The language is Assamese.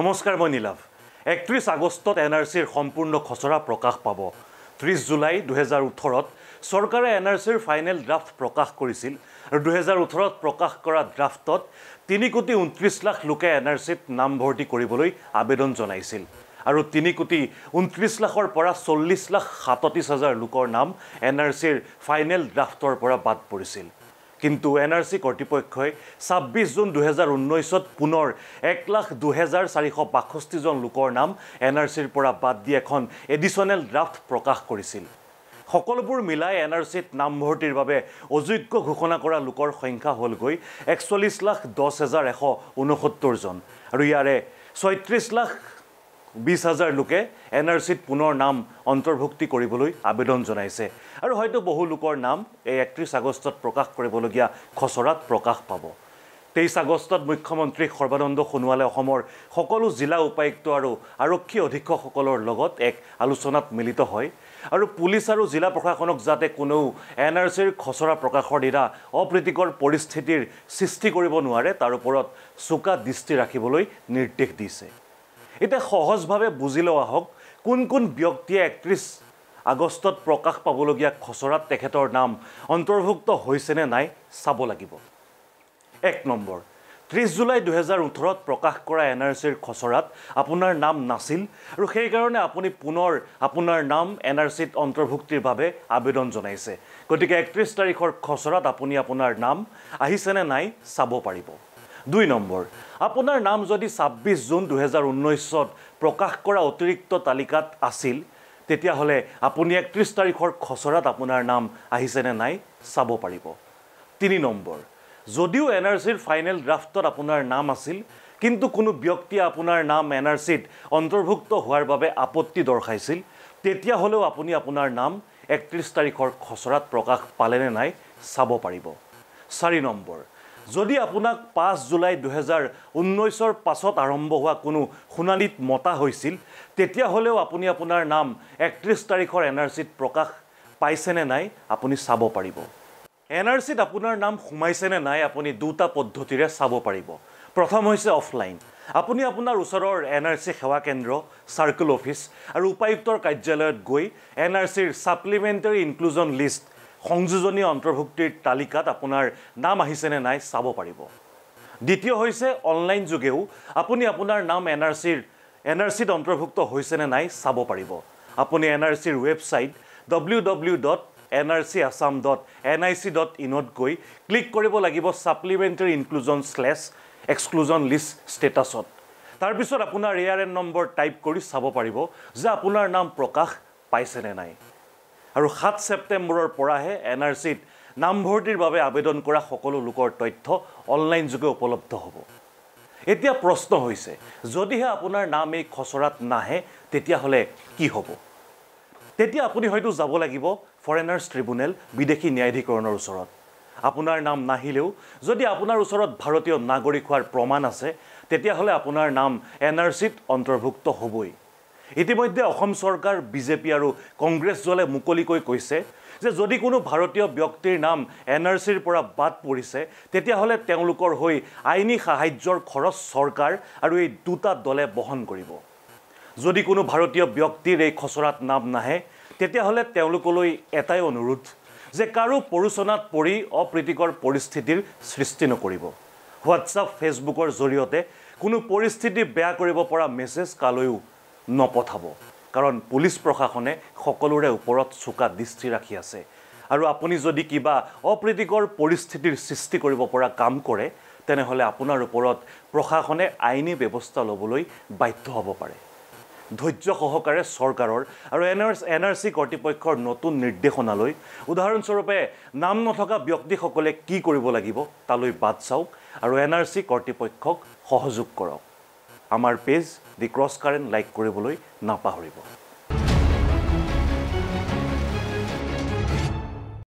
নমস্কাৰ মই নীলাভ একত্ৰিছ আগষ্টত এন আৰ চিৰ সম্পূৰ্ণ খচৰা প্ৰকাশ পাব ত্ৰিছ জুলাই দুহেজাৰ ওঠৰত চৰকাৰে এন আৰ চিৰ ফাইনেল ড্ৰাফ্ট প্ৰকাশ কৰিছিল আৰু দুহেজাৰ ওঠৰত প্ৰকাশ কৰা ড্ৰাফ্টত তিনি কোটি ঊনত্ৰিছ লাখ লোকে এন আৰ চিত নামভৰ্তি কৰিবলৈ আবেদন জনাইছিল আৰু তিনি কোটি ঊনত্ৰিছ লাখৰ পৰা চল্লিছ লাখ সাতত্ৰিছ হাজাৰ লোকৰ নাম এন আৰ চিৰ ফাইনেল ড্ৰাফ্টৰ পৰা বাদ পৰিছিল কিন্তু এন আৰ চি কৰ্তৃপক্ষই ছাব্বিছ জুন দুহেজাৰ ঊনৈছত পুনৰ এক লাখ দুহেজাৰ চাৰিশ বাষষ্ঠিজন লোকৰ নাম এন আৰ চিৰ পৰা বাদ দি এখন এডিশ্যনেল ড্ৰাফ্ট প্ৰকাশ কৰিছিল সকলোবোৰ মিলাই এন আৰ চিত নামভৰ্তিৰ বাবে অযোগ্য ঘোষণা কৰা লোকৰ সংখ্যা হ'লগৈ একচল্লিছ লাখ দহ হেজাৰ এশ ঊনসত্তৰজন আৰু ইয়াৰে ছয়ত্ৰিছ লাখ বিছ হাজাৰ লোকে এন আৰ চিত পুনৰ নাম অন্তৰ্ভুক্তি কৰিবলৈ আবেদন জনাইছে আৰু হয়তো বহু লোকৰ নাম এই একত্ৰিছ আগষ্টত প্ৰকাশ কৰিবলগীয়া খচৰাত প্ৰকাশ পাব তেইছ আগষ্টত মুখ্যমন্ত্ৰী সৰ্বানন্দ সোণোৱালে অসমৰ সকলো জিলা উপায়ুক্ত আৰু আৰক্ষী অধীক্ষকসকলৰ লগত এক আলোচনাত মিলিত হয় আৰু পুলিচ আৰু জিলা প্ৰশাসনক যাতে কোনেও এন আৰ চিৰ খচৰা প্ৰকাশৰ দিনা অপ্ৰীতিকৰ পৰিস্থিতিৰ সৃষ্টি কৰিব নোৱাৰে তাৰ ওপৰত চোকা দৃষ্টি ৰাখিবলৈ নিৰ্দেশ দিছে এতিয়া সহজভাৱে বুজি লোৱা হওক কোন কোন ব্যক্তিয়ে একত্ৰিছ আগষ্টত প্ৰকাশ পাবলগীয়া খচৰাত তেখেতৰ নাম অন্তৰ্ভুক্ত হৈছে নে নাই চাব লাগিব এক নম্বৰ ত্ৰিছ জুলাই দুহেজাৰ ওঠৰত প্ৰকাশ কৰা এন আৰ চিৰ খচৰাত আপোনাৰ নাম নাছিল আৰু সেইকাৰণে আপুনি পুনৰ আপোনাৰ নাম এন আৰ চিত অন্তৰ্ভুক্তিৰ বাবে আবেদন জনাইছে গতিকে একত্ৰিছ তাৰিখৰ খচৰাত আপুনি আপোনাৰ নাম আহিছেনে নাই চাব পাৰিব দুই নম্বৰ আপোনাৰ নাম যদি ছাব্বিছ জুন দুহেজাৰ ঊনৈছত প্ৰকাশ কৰা অতিৰিক্ত তালিকাত আছিল তেতিয়াহ'লে আপুনি একত্ৰিছ তাৰিখৰ খচৰাত আপোনাৰ নাম আহিছেনে নাই চাব পাৰিব তিনি নম্বৰ যদিও এন আৰ চিৰ ফাইনেল ড্ৰাফ্টত আপোনাৰ নাম আছিল কিন্তু কোনো ব্যক্তিয়ে আপোনাৰ নাম এন আৰ চিত অন্তৰ্ভুক্ত হোৱাৰ বাবে আপত্তি দৰ্শাইছিল তেতিয়াহ'লেও আপুনি আপোনাৰ নাম একত্ৰিছ তাৰিখৰ খচৰাত প্ৰকাশ পালেনে নাই চাব পাৰিব চাৰি নম্বৰ যদি আপোনাক পাঁচ জুলাই দুহেজাৰ ঊনৈছৰ পাছত আৰম্ভ হোৱা কোনো সোণালীত মতা হৈছিল তেতিয়াহ'লেও আপুনি আপোনাৰ নাম একত্ৰিছ তাৰিখৰ এন আৰ চিত প্ৰকাশ পাইছেনে নাই আপুনি চাব পাৰিব এন আৰ চিত আপোনাৰ নাম সোমাইছেনে নাই আপুনি দুটা পদ্ধতিৰে চাব পাৰিব প্ৰথম হৈছে অফলাইন আপুনি আপোনাৰ ওচৰৰ এন আৰ চি সেৱা কেন্দ্ৰ চাৰ্কল অফিচ আৰু উপায়ুক্তৰ কাৰ্যালয়ত গৈ এন আৰ চিৰ ছাপ্লিমেণ্টেৰী ইনক্লুজন লিষ্ট সংযোজনীয় অন্তৰ্ভুক্তিৰ তালিকাত আপোনাৰ নাম আহিছেনে নাই চাব পাৰিব দ্বিতীয় হৈছে অনলাইন যোগেও আপুনি আপোনাৰ নাম এন আৰ চিৰ এন আৰ চিত অন্তৰ্ভুক্ত হৈছে নে নাই চাব পাৰিব আপুনি এন আৰ চিৰ website W W dot N R C Assam dot N I C dot ইনত গৈ ক্লিক কৰিব লাগিব supplementary inclusion slash exclusion list ষ্টেটাছত তাৰপিছত আপোনাৰ A R N number type কৰি চাব পাৰিব যে আপোনাৰ নাম প্ৰকাশ পাইছেনে নাই আৰু সাত ছেপ্টেম্বৰৰ পৰাহে এন আৰ চিত নামভৰ্তিৰ বাবে আবেদন কৰা সকলো লোকৰ তথ্য অনলাইন যোগে উপলব্ধ হ'ব এতিয়া প্ৰশ্ন হৈছে যদিহে আপোনাৰ নাম এই খচৰাত নাহে তেতিয়াহ'লে কি হ'ব তেতিয়া আপুনি হয়তো যাব লাগিব ফৰেনাৰ্ছ ট্ৰিবিউনেল বিদেশী ন্যায়াধীকৰণৰ ওচৰত আপোনাৰ নাম নাহিলেও যদি আপোনাৰ ওচৰত ভাৰতীয় নাগৰিক হোৱাৰ প্ৰমাণ আছে তেতিয়াহ'লে আপোনাৰ নাম এন আৰ চিত অন্তৰ্ভুক্ত হ'বই ইতিমধ্যে অসম চৰকাৰ বিজেপি আৰু কংগ্ৰেছ দলে মুকলিকৈ কৈছে যে যদি কোনো ভাৰতীয় ব্যক্তিৰ নাম এন আৰ চিৰ পৰা বাদ পৰিছে তেতিয়াহ'লে তেওঁলোকৰ হৈ আইনী সাহায্যৰ খৰচ চৰকাৰ আৰু এই দুটা দলে বহন কৰিব যদি কোনো ভাৰতীয় ব্যক্তিৰ এই খচৰাত নাম নাহে তেতিয়াহ'লে তেওঁলোকলৈ এটাই অনুৰোধ যে কাৰো পৰোচনাত পৰি অপ্ৰীতিকৰ পৰিস্থিতিৰ সৃষ্টি নকৰিব হোৱাটছআপ ফেচবুকৰ জৰিয়তে কোনো পৰিস্থিতি বেয়া কৰিব পৰা মেছেজ কালৈও নপঠাব কাৰণ পুলিচ প্ৰশাসনে সকলোৰে ওপৰত চোকা দৃষ্টি ৰাখি আছে আৰু আপুনি যদি কিবা অপ্ৰীতিকৰ পৰিস্থিতিৰ সৃষ্টি কৰিব পৰা কাম কৰে তেনেহ'লে আপোনাৰ ওপৰত প্ৰশাসনে আইনী ব্যৱস্থা ল'বলৈ বাধ্য হ'ব পাৰে ধৈৰ্য সহকাৰে চৰকাৰৰ আৰু N R N R C কৰ্তৃপক্ষৰ নতুন নিৰ্দেশনালৈ উদাহৰণস্বৰূপে নাম নথকা ব্যক্তিসকলে কি কৰিব লাগিব তালৈ বাট চাওক আৰু এন আৰ চি কৰ্তৃপক্ষক সহযোগ কৰক আমাৰ page the cross current like কৰিবলৈ নাপাহৰিব